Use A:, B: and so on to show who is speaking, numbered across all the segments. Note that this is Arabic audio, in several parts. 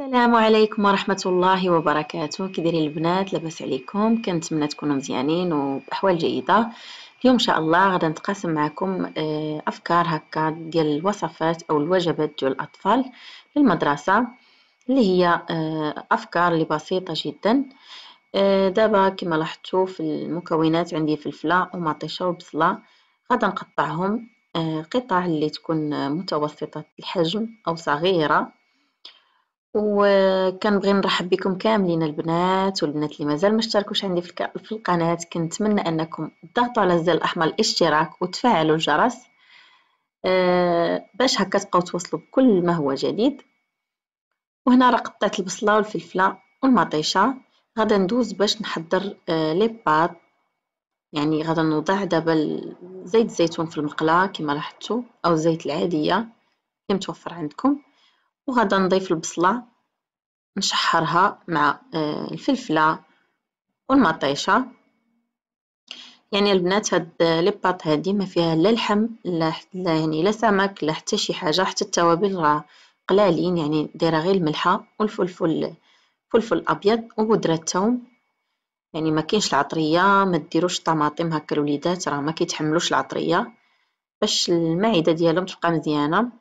A: السلام عليكم ورحمة الله وبركاته كديري البنات لاباس عليكم كنتمنى تكونوا مزيانين وبأحوال جيدة اليوم إن شاء الله غدا نتقاسم معكم آه، أفكار هكا ديال الوصفات أو الوجبات ديال الأطفال للمدرسة اللي هي آه، أفكار اللي بسيطة جدا آه، دابا كما لاحظتوا في المكونات عندي فلفلة ومطيشة وبصلة غدا نقطعهم قطع اللي تكون متوسطة الحجم أو صغيرة وكنبغي نرحب بكم كاملين البنات والبنات اللي مازال ما اشتركوش عندي في, القناه كنتمنى انكم تضغطوا على الزر الاحمر الاشتراك وتفعلوا الجرس آه، باش هكا تبقاو توصلوا بكل ما هو جديد وهنا راه قطعت البصله والفلفله والمطيشه غادا ندوز باش نحضر آه، لي بات يعني غادا نوضع دابا زيت الزيتون في المقله كما لاحظتوا او الزيت العاديه اللي متوفر عندكم وغادا نضيف البصلة نشحرها مع آه، الفلفلة والمطيشة يعني البنات هاد لي بات هادي ما فيها لا لحم لا لا يعني لا سمك لا حتى شي حاجه حتى التوابل راه قلالين يعني دايره غير الملحه والفلفل فلفل ابيض وبودره الثوم يعني ما كاينش العطريه ما ديروش طماطم هكا الوليدات راه ما كيتحملوش العطريه باش المعده ديالهم تبقى مزيانه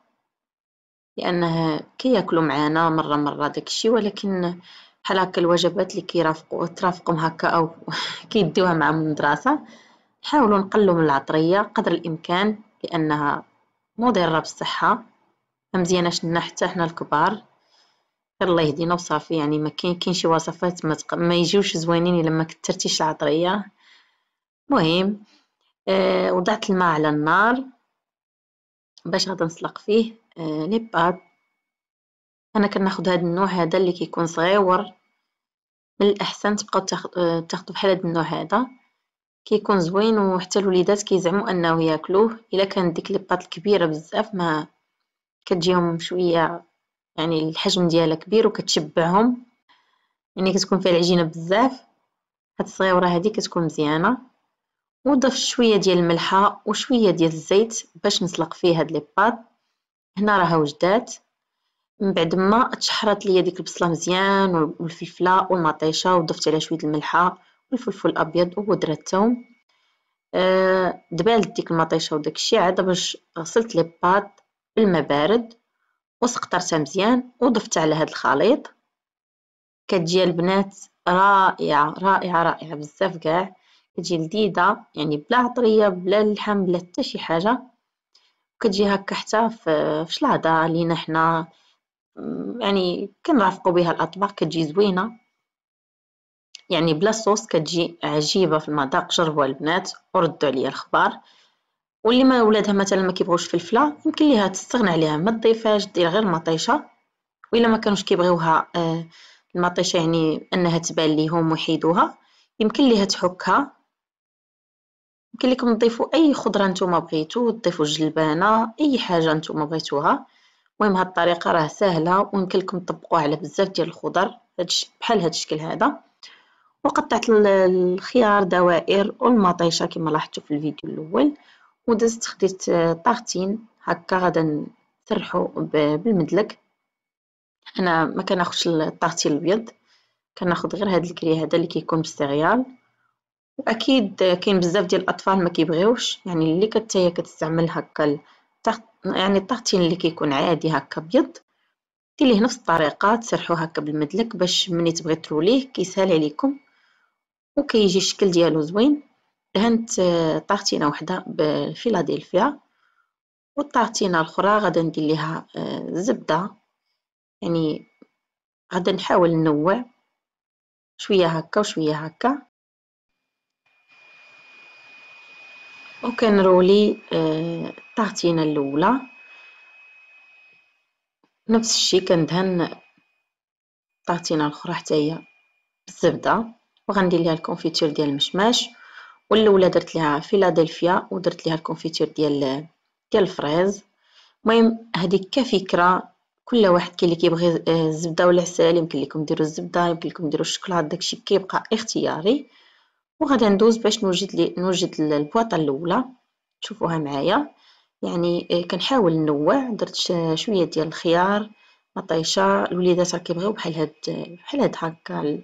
A: لأنه كياكلو معانا مرة مرة داكشي ولكن بحال هكا الوجبات اللي كيرافقو ترافقهم هكا أو كيديوها معاهم المدرسه نحاولو نقلو من العطرية قدر الإمكان لأنها مضرة بالصحة مزياناش لنا حتى حنا الكبار الله يهدينا وصافي يعني ما كاين كاين شي وصفات ما, تق... ما يجيوش زوينين الا ما كثرتيش العطريه مهم آه وضعت الماء على النار باش غادا نسلق فيه آه، لي باب انا كناخد هاد النوع هذا اللي كيكون صغيور من الاحسن تبقاو آه، تاخدو بحال هاد النوع هذا كيكون زوين وحتى الوليدات كيزعموا انه ياكلوه الا كانت ديك لي بات الكبيره بزاف ما كتجيهم شويه يعني الحجم ديالها كبير وكتشبعهم يعني كتكون فيها العجينه بزاف هاد الصغيره هادي كتكون مزيانه وضف شويه ديال الملحه وشويه ديال الزيت باش نسلق فيه هاد لي بات هنا راها وجدات من بعد ما تشحرات ليا ديك البصله مزيان والفلفله والمطيشه وضفت عليها شويه الملحه والفلفل الابيض وبودره الثوم أه دبالت ديك المطيشه وداك الشيء عاد باش غسلت لي بات بالما بارد وسقطرتها مزيان وضفت على هاد الخليط كتجي البنات رائعه رائعه رائعه بزاف كاع كتجي لذيذه يعني بلا عطريه بلا لحم بلا حتى شي حاجه وكتجي هكا حتى في شلاضه لينا حنا يعني كنرافقوا بها الاطباق كتجي زوينه يعني بلا صوص كتجي عجيبه في المذاق جربوها البنات وردوا عليا الخبر واللي ما ولادها مثلا ما كيبغوش فلفله يمكن ليها تستغنى عليها ما تضيفهاش دير غير مطيشه وإلا ما كانوش كيبغيوها آه، المطيشه يعني انها تبان ليهم ويحيدوها يمكن ليها تحكها يمكن لكم تضيفوا اي خضره نتوما بغيتو تضيفوا جلبانه اي حاجه نتوما بغيتوها المهم هاد الطريقه راه سهله ويمكن لكم تطبقوها على بزاف ديال الخضر بحال هاد الشكل هذا وقطعت الخيار دوائر والمطيشه كما لاحظتوا في الفيديو الاول ودزت خديت آه، طارتين هكا غادا نسرحو بالمدلك انا ما كناخذش الطارتين الابيض كناخد غير هاد الكري هذا اللي كيكون بالسيريال واكيد كاين بزاف ديال الاطفال ما كيبغيوش يعني اللي كتايا كتستعمل هكا يعني الطاغتين اللي كيكون عادي هكا ابيض دير ليه نفس الطريقه تسرحو هكا بالمدلك باش ملي تبغي تروليه كيسهل عليكم وكيجي الشكل ديالو زوين دهنت طاغتينه وحده بفيلادلفيا والطاغتينه الاخرى غادي ندير ليها آه، زبده يعني غادي نحاول ننوع شويه هكا وشويه هكا وكنرولي الطاغتينه آه، الاولى نفس الشيء كندهن الطاغتينه الاخرى حتى هي بالزبده وغندير ليها الكونفيتير ديال المشماش والاولى درت ليها فيلادلفيا ودرت ليها الكونفيتير ديال ديال الفريز المهم هذيك كفكره كل واحد كاين اللي كيبغي آه، الزبده والعسل العسل يمكن لكم ديروا الزبده يمكن لكم ديروا الشوكولاته داكشي كيبقى اختياري وغادي ندوز باش نوجد لي نوجد البواطه الاولى تشوفوها معايا يعني آه، كنحاول ننوع درت شويه ديال الخيار مطيشه الوليدات راه كيبغيو بحال هاد بحال هاد هكا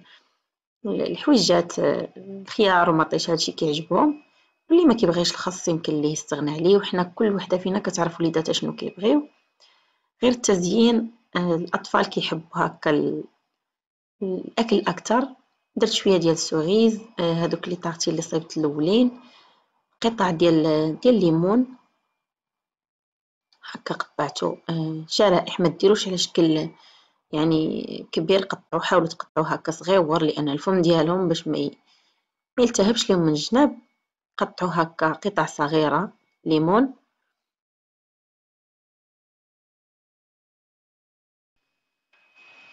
A: الحويجات آه، الخيار ومطيشه هادشي كيعجبهم واللي ما كيبغيش الخص يمكن ليه يستغنى عليه وحنا كل وحده فينا كتعرف وليداتها شنو كيبغيو غير التزيين آه، الاطفال كيحبوا هكا الاكل اكثر درت شويه ديال السوغيز هذوك آه، لي طارتي اللي صيبت الاولين قطع ديال ديال الليمون هكا قطعته آه، شرائح ما ديروش على شكل يعني كبير قطعوا حاولوا تقطعوا هكا صغيور لان الفم ديالهم باش ما يلتهبش لهم من الجناب قطعوا هكا قطع صغيره ليمون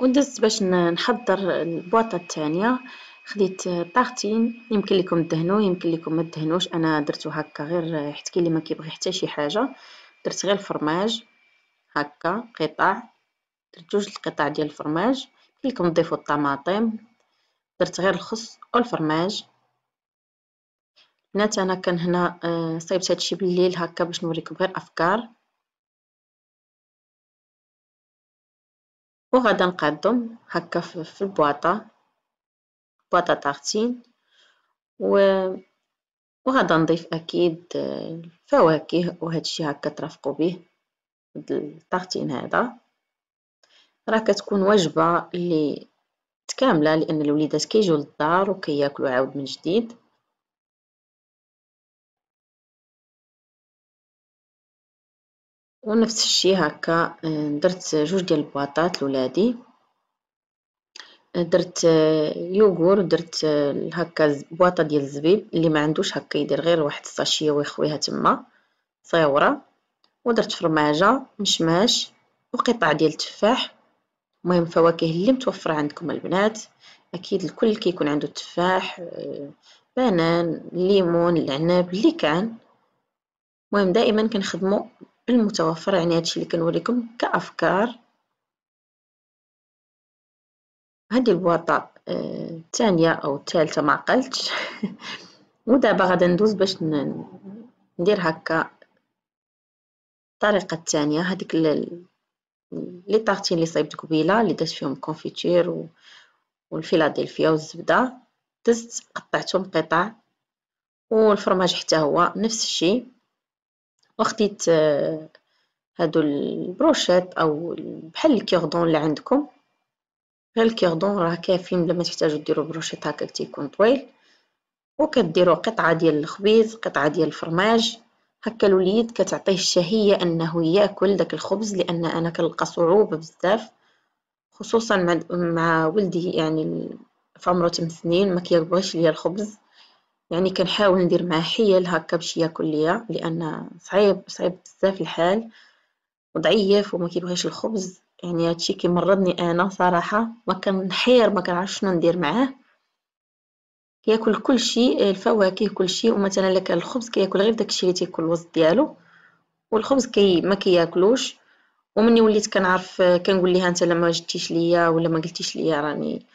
A: ودزت باش نحضر البواطه الثانيه خديت طاغتين يمكن لكم تدهنوا يمكن لكم ما تدهنوش انا درتو هكا غير حيت كاين اللي ما كيبغي حتى شي حاجه درت غير الفرماج هكا قطع درت جوج القطع ديال الفرماج يمكن لكم تضيفوا الطماطم درت غير الخس والفرماج بنات انا كان هنا آه، صايبت هادشي بالليل هكا باش نوريكم غير افكار وغادا نقادهم هكا في البواطة بواطة طاغتين وغادا نضيف اكيد آه، الفواكه وهادشي هكا ترافقوا به الطاغتين هذا راه كتكون وجبه اللي تكاملة لان الوليدات كيجيو للدار وكياكلوا عاود من جديد ونفس الشي هكا آه، درت جوج ديال البواطات لولادي آه، درت آه، يوغور درت هكا بواطه ديال الزبيب اللي ما عندوش هكا يدير غير واحد الساشيه ويخويها تما صيوره ودرت فرماجه مشماش وقطع ديال التفاح المهم فواكه اللي متوفره عندكم البنات اكيد الكل كيكون عنده التفاح بنان ليمون العنب اللي كان المهم دائما كنخدموا المتوفر يعني هادشي اللي كنوريكم كافكار هادي البواطه آه، الثانيه او الثالثه ما عقلتش ودابا غادي ندوز باش ندير هكا الطريقه الثانيه هذيك لي طارتين اللي صايبت قبيله اللي درت فيهم كونفيتير و... والفيلادلفيا والزبده دزت قطعتهم قطع والفرماج حتى هو نفس الشيء وخديت آه، هادو البروشيط او بحال الكيردون اللي عندكم غير الكيردون راه كافيين بلا ما تحتاجوا ديروا بروشيط هكاك تيكون طويل وكديروا قطعه ديال الخبيز قطعه ديال الفرماج هكا الوليد كتعطيه الشهيه انه ياكل داك الخبز لان انا كنلقى صعوبه بزاف خصوصا مع, مع ولدي يعني في عمره 8 سنين ما كيبغيش ليا الخبز يعني كنحاول ندير معاه حيل هكا باش ياكل ليا لان صعيب صعيب بزاف الحال وضعيف وما كيبغيش الخبز يعني هادشي كيمرضني انا صراحه ما كنحير ما كنعرف شنو ندير معاه كياكل كلشي الفواكه كلشي ومثلا لك الخبز كياكل غير داكشي اللي تيكون الوسط ديالو والخبز كي ما كياكلوش ومني وليت كنعرف كنقول ليها انت لما جيتيش ليا ولا ما قلتيش ليا راني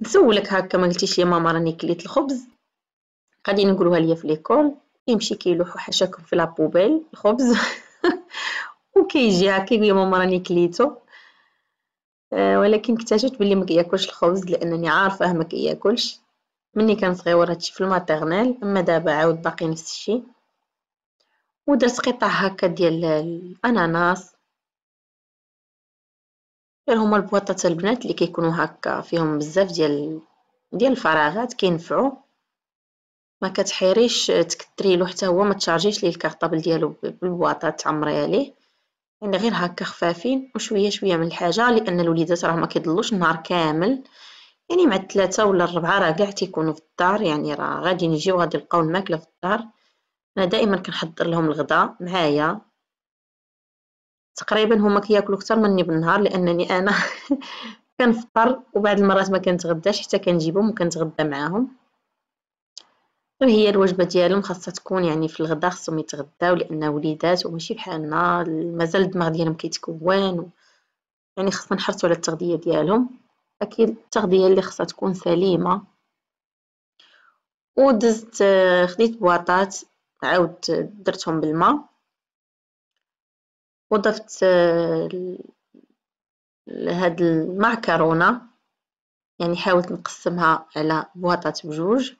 A: نسولك هكا ما قلتيش ليا ماما راني كليت الخبز غادي نقولوها ليا في ليكول يمشي كيلوح حشاكم في لابوبيل الخبز وكيجي هكا يقول ماما راني كليتو آه، ولكن اكتشفت بلي ما كياكلش الخبز لانني عارفه ما كياكلش مني كان صغيور هادشي في الماتيرنال اما دابا عاود باقي نفس الشيء ودرت قطع هكا ديال الاناناس غير هما البواطات البنات اللي كيكونوا هكا فيهم بزاف ديال ديال الفراغات كينفعوا ما كتحيريش تكثري له حتى هو ما تشارجيش ليه الكارطابل ديالو بالبواطه تعمريها عليه يعني غير هكا خفافين وشويه شويه من الحاجه لان الوليدات راه ما كيضلوش النهار كامل يعني مع الثلاثه ولا الربعه راه كاع تيكونوا في الدار يعني راه غادي نجيو غادي نلقاو الماكله في الدار انا دائما كنحضر لهم الغداء معايا تقريبا هما كياكلوا اكثر مني بالنهار لانني انا كنفطر وبعض المرات ما كنتغداش حتى كنجيبهم وكنتغدى معاهم هي الوجبه ديالهم خاصها تكون يعني في الغدا خصهم يتغداو لان وليدات وماشي بحالنا مازال الدماغ ديالهم كيتكون و... يعني خاصنا نحرصوا على التغذيه ديالهم اكيد التغذيه اللي خاصها تكون سليمه ودزت آه، خديت بواطات عاود آه، درتهم بالماء وضفت آه، هاد المعكرونه يعني حاولت نقسمها على بواطات بجوج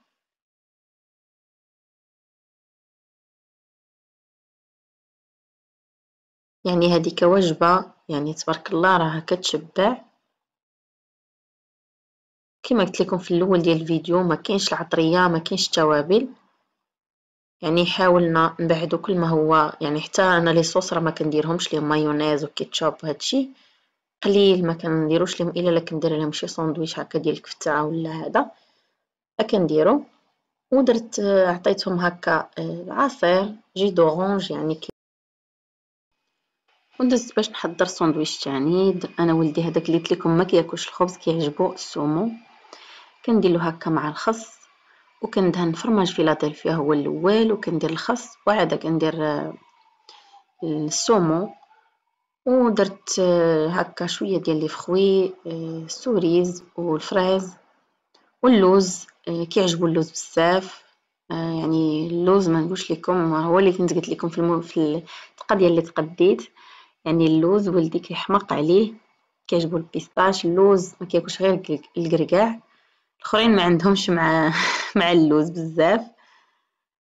A: يعني هذيك وجبة يعني تبارك الله راها كتشبع كما قلت لكم في الاول ديال الفيديو ما كاينش العطريه ما كاينش التوابل يعني حاولنا نبعدو كل ما هو يعني حتى انا لي صوص راه ما كنديرهمش ليهم مايونيز وكيتشوب وهادشي قليل ما كنديروش ليهم الا كندير لهم شي ساندويتش هكا ديال الكفته ولا هذا كنديرو ودرت عطيتهم هكا آه، عصير جي دورانج يعني ودزت باش نحضر سندويش تاني انا ولدي هذاك اللي قلت لكم ما كياكلش الخبز كيعجبو السومو كنديرلو هكا مع الخس وكندهن فرماج فيلادلفيا هو الاول وكندير الخس وعاد كندير آه، السومو ودرت آه، هكا شويه ديال لي فخوي آه، السوريز والفريز واللوز كيعجبو اللوز بزاف يعني اللوز ما نقولش لكم هو اللي كنت قلت لكم في, المو... في الثقه ديال اللي تقديت يعني اللوز ولدي كيحماق عليه كيعجبو البيستاش اللوز ما كياكلش غير الكركاع الاخرين ما عندهمش مع مع اللوز بزاف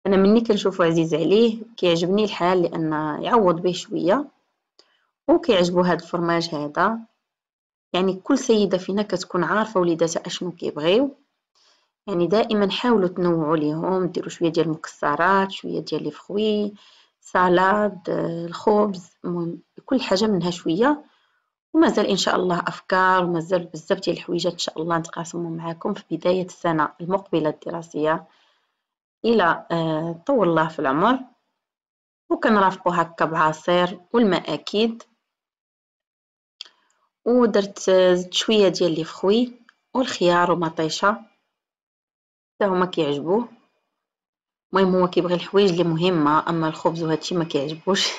A: انا مني كنشوفو عزيز عليه كيعجبني الحال لان يعوض به شويه وكيعجبو هاد الفرماج هذا يعني كل سيده فينا كتكون عارفه وليداتها اشنو كيبغيو يعني دائما حاولوا تنوعوا ليهم ديروا شويه ديال المكسرات شويه ديال لي فروي سالاد الخبز المهم كل حاجة منها شوية ومازال ان شاء الله افكار ومازال بزاف ديال الحويجات ان شاء الله نتقاسموا معكم في بداية السنة المقبلة الدراسية الى آه، طول الله في العمر وكنرافقو هكا بعصير والماء اكيد ودرت آه، شويه ديال لي فخوي والخيار ومطيشه حتى هما كيعجبوه المهم هو كيبغي الحوايج اللي مهمه اما الخبز وهادشي ما كيعجبوش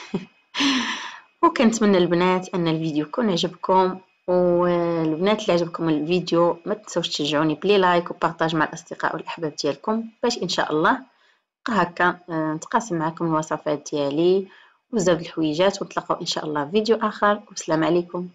A: وكنتمنى البنات ان الفيديو يكون عجبكم والبنات اللي عجبكم الفيديو ما تنساوش تشجعوني بلي لايك وبارطاج مع الاصدقاء والاحباب ديالكم باش ان شاء الله نبقى هكا آه، نتقاسم معكم الوصفات ديالي وبزاف د الحويجات ونتلاقاو ان شاء الله في فيديو اخر والسلام عليكم